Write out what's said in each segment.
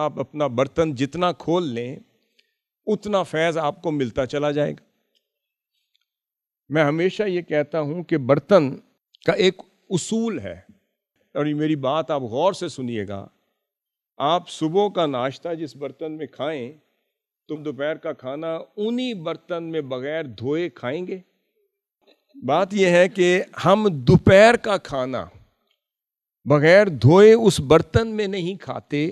आप अपना बर्तन जितना खोल लें उतना फैज़ आपको मिलता चला जाएगा मैं हमेशा ये कहता हूँ कि बर्तन का एक उसूल है और ये मेरी बात आप गौर से सुनिएगा आप सुबह का नाश्ता जिस बर्तन में खाएं तुम दोपहर का खाना उन्हीं बर्तन में बगैर धोए खाएंगे बात यह है कि हम दोपहर का खाना बगैर धोए उस बर्तन में नहीं खाते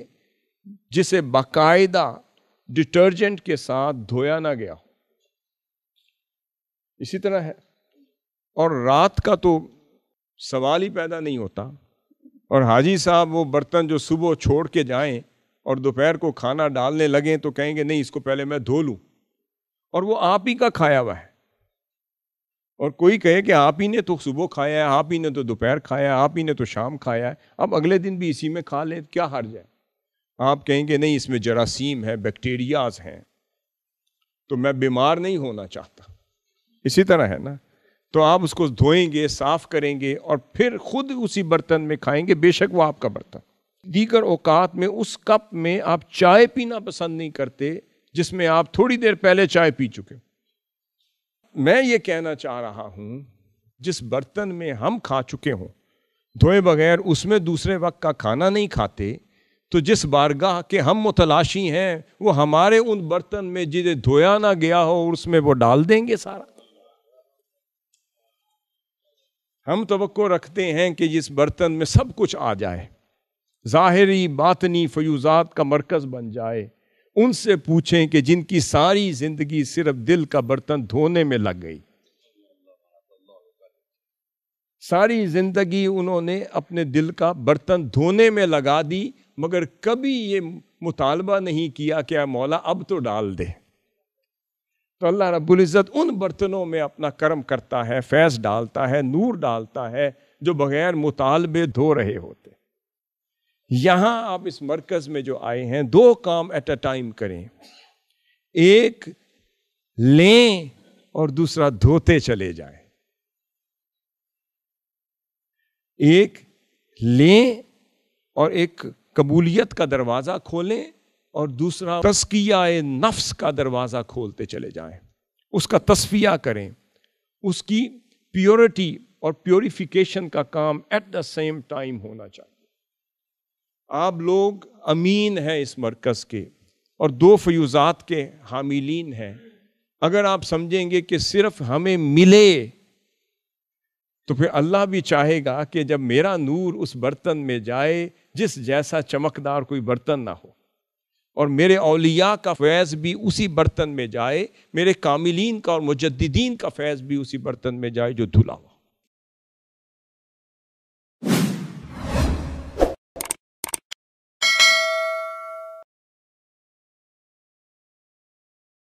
जिसे बाकायदा डिटर्जेंट के साथ धोया ना गया हो इसी तरह है और रात का तो सवाल ही पैदा नहीं होता और हाजी साहब वो बर्तन जो सुबह छोड़ के जाएं और दोपहर को खाना डालने लगें तो कहेंगे नहीं इसको पहले मैं धो लूं और वो आप ही का खाया हुआ है और कोई कहे कि आप ही ने तो सुबह खाया है आप ही ने तो दोपहर खाया है आप ही ने तो शाम खाया है अब अगले दिन भी इसी में खा लें क्या हार जाए आप कहेंगे नहीं इसमें जरासीम है बैक्टीरियाज हैं तो मैं बीमार नहीं होना चाहता इसी तरह है ना तो आप उसको धोएंगे साफ करेंगे और फिर खुद उसी बर्तन में खाएंगे बेशक वो आपका बर्तन दीगर औकात में उस कप में आप चाय पीना पसंद नहीं करते जिसमें आप थोड़ी देर पहले चाय पी चुके मैं ये कहना चाह रहा हूं जिस बर्तन में हम खा चुके हों धोए बगैर उसमें दूसरे वक्त का खाना नहीं खाते तो जिस बारगाह के हम मुतलाशी हैं वो हमारे उन बर्तन में जिन्हें धोया ना गया हो उसमें वो डाल देंगे सारा हम तो रखते हैं कि जिस बर्तन में सब कुछ आ जाए ज़ाहरी बातनी फयूज़ात का मरकज़ बन जाए उनसे पूछें कि जिनकी सारी ज़िंदगी सिर्फ दिल का बर्तन धोने में लग गई सारी ज़िंदगी उन्होंने अपने दिल का बर्तन धोने में लगा दी मगर कभी ये मुतालबा नहीं किया कि मौला अब तो डाल दे तो अल्लाह रब्ज़त उन बर्तनों में अपना कर्म करता है फैज़ डालता है नूर डालता है जो बग़ैर मुतालबे धो रहे होते यहाँ आप इस मरकज़ में जो आए हैं दो काम एट अ टाइम करें एक लें और दूसरा धोते चले जाए एक लें और एक कबूलियत का दरवाज़ा खोलें और दूसरा तस्किया नफ्स का दरवाज़ा खोलते चले जाएं उसका तस्फिया करें उसकी प्योरिटी और प्योरीफिकेशन का काम एट द सेम टाइम होना चाहिए आप लोग अमीन हैं इस मरकज़ के और दो फ्यूज़ात के हामिलीन हैं अगर आप समझेंगे कि सिर्फ हमें मिले तो फिर अल्लाह भी चाहेगा कि जब मेरा नूर उस बर्तन में जाए जिस जैसा चमकदार कोई बर्तन ना हो और मेरे अलिया का फैज़ भी उसी बर्तन में जाए मेरे कामिलीन का और मुजद्दीन का फैज़ भी उसी बर्तन में जाए जो धुला हो